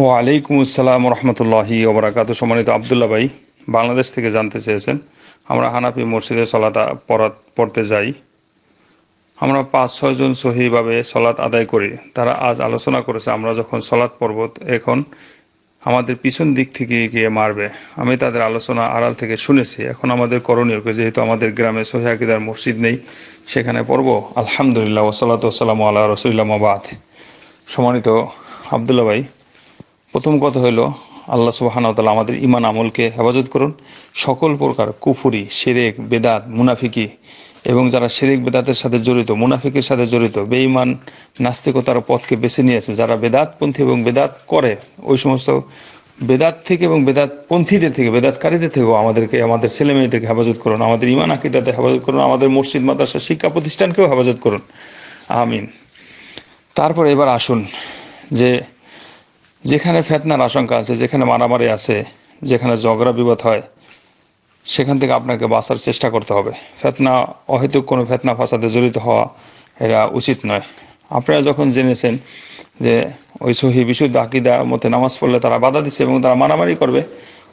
ও আলাইকুম আসসালাম রহমতুল্লাহ ওবরাকাত সম্মানিত আবদুল্লা ভাই বাংলাদেশ থেকে জানতে চেয়েছেন আমরা হানাফি মসজিদে সলাত পড়তে যাই আমরা পাঁচ ছয়জন সহিভাবে সলাৎ আদায় করি তারা আজ আলোচনা করেছে আমরা যখন সলাৎ পর্বত এখন আমাদের পিছন দিক থেকে গিয়ে মারবে আমি তাদের আলোচনা আড়াল থেকে শুনেছি এখন আমাদের করণীয় যেহেতু আমাদের গ্রামে সোহিয়াকিদার মসজিদ নেই সেখানে পড়ব আলহামদুলিল্লাহ ওসলাত ওসালাম আল্লাহ রসুল্লাহ মাবাদ সম্মানিত আবদুল্লা ভাই প্রথম কথা হলো আল্লাহ সুবাহানতাল আমাদের ইমান আমলকে হেফাজত করুন সকল প্রকার কুফুরি সেরেক বেদাত মুনাফিকি এবং যারা শেরেক বেদাতের সাথে জড়িত মুনাফিকের সাথে জড়িত বেঈমান নাস্তিকতার পথকে বেছে নিয়েছে যারা বেদাতপন্থী এবং বেদাত করে ওই সমস্ত বেদাত থেকে এবং বেদাত পন্থীদের থেকে বেদাতকারীদের থেকেও আমাদেরকে আমাদের ছেলে মেয়েদেরকে হেফাজত করুন আমাদের ইমান আকিদাতে হেফাজত করুন আমাদের মসজিদ মাদ্রাসা শিক্ষা প্রতিষ্ঠানকেও হেফাজত করুন আমিন তারপরে এবার আসুন যে যেখানে ফেতনার আশঙ্কা আছে যেখানে মারামারি আছে যেখানে ঝগড়া বিবাদ হয় সেখান থেকে আপনাকে বাঁচার চেষ্টা করতে হবে ফেতনা অহেতুক কোনো ফেতনা ফাঁসাতে জড়িত হওয়া এরা উচিত নয় আপনারা যখন জেনেছেন যে ওই সহি বিশুদ্ধ আকিদা মতে নামাজ পড়লে তারা বাধা দিচ্ছে এবং তারা মারামারি করবে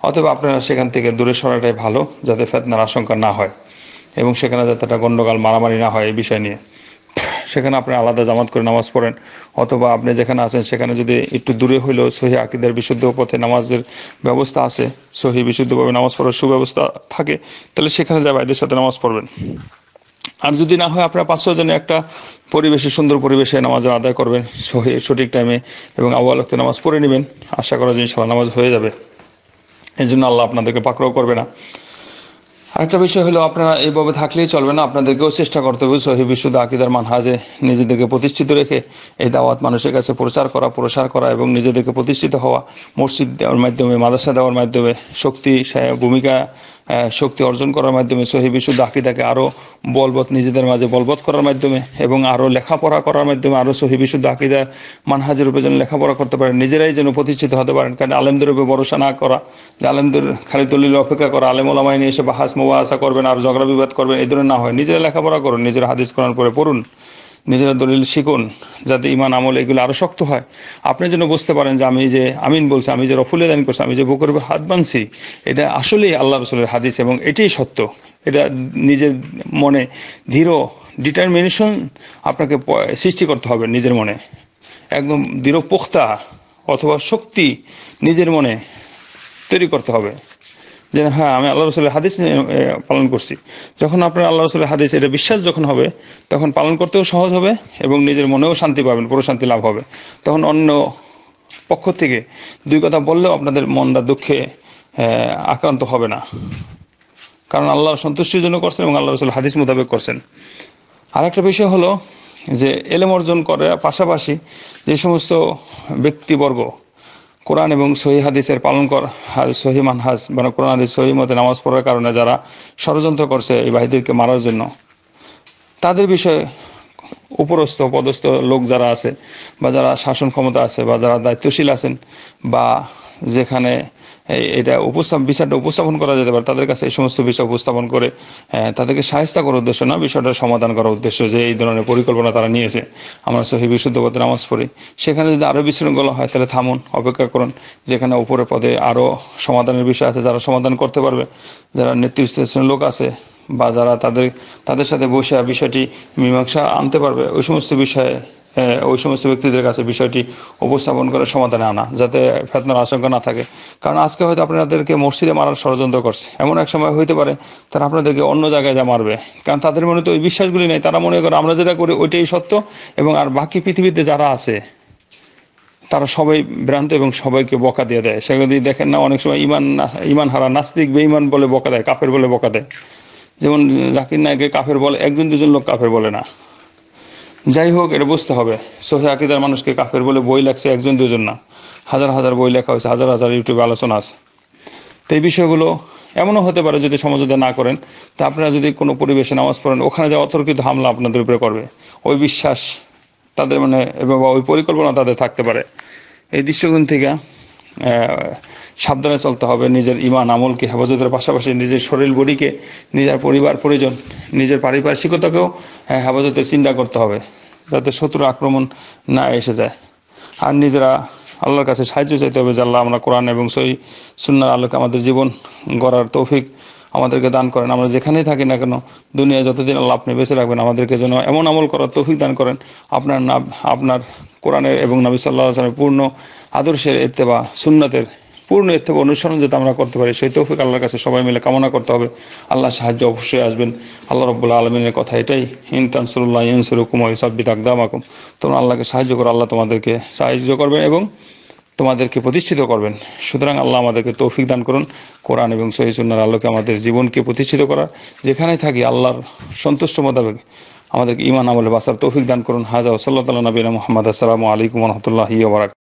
অথবা আপনারা সেখান থেকে দূরে সরাটাই ভালো যাতে ফেতনার আশঙ্কা না হয় এবং সেখানে যাতে একটা গণ্ডগোল মারামারি না হয় এই বিষয় নিয়ে সেখানে আপনি আলাদা জামাত করে নামাজ পড়েন অথবা আপনি যেখানে আছেন সেখানে যদি একটু দূরে হইলেও সহি আকিদার বিশুদ্ধ পথে নামাজের ব্যবস্থা আছে সহি বিশুদ্ধভাবে নামাজ পড়ার সুব্যবস্থা থাকে তাহলে সেখানে যা ভাইদের সাথে নামাজ পড়বেন আর যদি না হয় আপনারা পাঁচশো জনে একটা পরিবেশে সুন্দর পরিবেশে নামাজ আদায় করবেন সঠিক টাইমে এবং আওয়ালক্ত নামাজ পড়ে নেবেন আশা করা জিনিস ইনশাল্লাহ নামাজ হয়ে যাবে এই জন্য আল্লাহ আপনাদেরকে পাকড়াও করবে না আরেকটা বিষয় হলো আপনারা এইভাবে থাকলেই চলবে না আপনাদেরকেও চেষ্টা করতে হবে সহি বিশুদ্ধ আকিদার মানহাজে নিজেদেরকে প্রতিষ্ঠিত রেখে এই দাওয়াত মানুষের কাছে প্রচার করা প্রসার করা এবং নিজেদেরকে প্রতিষ্ঠিত হওয়া মসজিদ দেওয়ার মাধ্যমে মাদ্রাসা দেওয়ার মাধ্যমে শক্তি ভূমিকা শক্তি অর্জন করার মাধ্যমে সহি বিশুদ্ধ আকিদাকে আরও বলবৎ নিজেদের মাঝে বলবৎ করার মাধ্যমে এবং আরও লেখাপড়া করার মাধ্যমে আরও সহি বিশুদ্ধ আকিদা মানহাজের উপরে যেন লেখাপড়া করতে পারেন নিজেরাই যেন প্রতিষ্ঠিত হতে পারেন কারণ আলেমদের উপরে ভরসা না করা আলেমদের খালি দলিল অপেক্ষা করা আলেম ওলামাই নিয়ে এসে বাহাস মোবাহাসা করবেন আর ঝগড়া বিবাদ করবেন এই ধরনের না হয় নিজেরা লেখাপড়া করুন নিজেরা হাদিস করার পরে পড়ুন নিজেরা দলিল শিখুন যাতে ইমান আমল এগুলো আরও শক্ত হয় আপনি যেন বুঝতে পারেন যে আমি যে আমিন বলছি আমি যে রফুলে দান করছি আমি যে বুকের হাত বানছি এটা আসলেই আল্লাহ রসুলের হাদিস এবং এটাই সত্য এটা নিজের মনে ধীর ডিটারমিনেশন আপনাকে সৃষ্টি করতে হবে নিজের মনে একদম দৃঢ় পোক্তা অথবা শক্তি নিজের মনে তৈরি করতে হবে যে হ্যাঁ আমি আল্লাহ রসুলের হাদিস পালন করছি যখন আপনার আল্লাহ রসুলের হাদিস এটা বিশ্বাস যখন হবে তখন পালন করতেও সহজ হবে এবং নিজের মনেও শান্তি পাবেন প্রশান্তি লাভ হবে তখন অন্য পক্ষ থেকে দুই কথা বললেও আপনাদের মনটা দুঃখে আক্রান্ত হবে না কারণ আল্লাহ সন্তুষ্টির জন্য করছেন এবং আল্লাহ রসুল হাদিস মোতাবেক করছেন আর একটা বিষয় হলো যে এলেম অর্জন করার পাশাপাশি যে সমস্ত ব্যক্তিবর্গ কোরআন এবং সহি হাদিসের পালন কর সহি মানহাজ মানে কোরআন হাদিস সহি মতে নামাজ পড়ার কারণে যারা ষড়যন্ত্র করছে এই বাহিদেরকে মারার জন্য তাদের বিষয়ে উপরস্থ পদস্থ লোক যারা আছে বা যারা শাসন ক্ষমতা আছে বা যারা দায়িত্বশীল আছেন বা যেখানে হ্যাঁ, এটা উপস্থাপন বিষয়টা উপস্থাপন করা যেতে পারে তাদের কাছে এই সমস্ত বিষয় উপস্থাপন করে হ্যাঁ, তাদেরকে সাহায্যা করার উদ্দেশ্য না বিষয়টা সমাধান করার উদ্দেশ্য যে এই ধরনের পরিকল্পনা তারা নিয়েছে আমরা সহি বিশুদ্ধ পথে নামাজ পড়ি সেখানে যদি আরও বিশৃঙ্খলা হয় তাহলে থামুন অপেক্ষা করুন যেখানে উপরে পদে আরও সমাধানের বিষয় আছে যারা সমাধান করতে পারবে যারা নেতৃস্থানীয় লোক আছে বা যারা তাদের তাদের সাথে বসে বিষয়টি মীমাংসা আনতে পারবে ওই সমস্ত বিষয়ে ওই সমস্ত ব্যক্তিদের কাছে বিষয়টি উপস্থাপন করে সমাধানে আনা যাতে ফেতনার আশঙ্কা না থাকে কারণ আজকে হয়তো আপনাদেরকে মসজিদে মারার ষড়যন্ত্র করছে এমন এক সময় হইতে পারে তারা আপনাদেরকে অন্য জায়গায় যা মারবে কারণ তাদের মনে তো ওই বিশ্বাসগুলি নেই তারা মনে করে আমরা যেটা করি ওইটাই সত্য এবং আর বাকি পৃথিবীতে যারা আছে তারা সবাই ভ্রান্ত এবং সবাইকে বকা দিয়ে দেয় সেগুলি দেখেন না অনেক সময় ইমান ইমান হারা নাস্তিক বেঈমান বলে বকা দেয় কাফের বলে বকা দেয় যেমন জাকির নায়কে কাফের বলে একজন দুজন লোক কাফের বলে না যাই হোক এটা বুঝতে হবে সোহে আকিদার মানুষকে কাফের বলে বই লাগছে একজন দুজন না হাজার হাজার বই লেখা হয়েছে হাজার হাজার ইউটিউবে আলোচনা আছে তো এই বিষয়গুলো এমনও হতে পারে যদি সমঝোতা না করেন তা আপনারা যদি কোনো পরিবেশে নামাজ পড়েন ওখানে যে অতর্কিত হামলা আপনাদের উপরে করবে ওই বিশ্বাস তাদের মানে এবং ওই পরিকল্পনা তাদের থাকতে পারে এই দৃষ্টিকোণ থেকে সাবধানে চলতে হবে নিজের ইমান আমলকে হেফাজতের পাশাপাশি নিজের শরীর বডিকে নিজের পরিবার পরিজন নিজের পারিপার্শ্বিকতাকেও হেফাজতের চিন্তা করতে হবে যাতে শত্রুর আক্রমণ না এসে যায় আর নিজেরা আল্লাহর কাছে সাহায্য চাইতে হবে যে আল্লাহ আমরা কোরআন এবং সই সুন্নার আলোকে আমাদের জীবন গড়ার তৌফিক আমাদেরকে দান করেন আমরা যেখানেই থাকি না কেন দুনিয়া যতদিন আল্লাহ আপনি বেঁচে রাখবেন আমাদেরকে যেন এমন আমল করার তৌফিক দান করেন আপনার না আপনার কোরআনের এবং নবী সাল্লাহ আসলামের পূর্ণ আদর্শের এর্তেবা সুন্নাতের পূর্ণ এর থেকে অনুসরণ যাতে আমরা করতে পারি সেই তৌফিক আল্লাহর কাছে সবাই মিলে কামনা করতে হবে আল্লাহ সাহায্য অবশ্যই আসবেন আল্লাহ রব্বুল্লা আলমিনের কথা এটাই ইনতানসুল্লাহ সাব্বি ইসাব্বিদ আকুম তোমরা আল্লাহকে সাহায্য করো আল্লাহ তোমাদেরকে সাহায্য করবেন এবং তোমাদেরকে প্রতিষ্ঠিত করবেন সুতরাং আল্লাহ আমাদেরকে তৌফিক দান করুন কোরআন এবং সহিসুন্নার আলোকে আমাদের জীবনকে প্রতিষ্ঠিত করা যেখানে থাকি আল্লাহর সন্তুষ্ট মোতাবেক আমাদেরকে ইমান আমলে বাসার তৌফিক দান করুন হাজা ওসল্লা তাল্লা নবীন মোহাম্মদ আসসালামু আলাইকুম রহমতুল্লাহ বারাক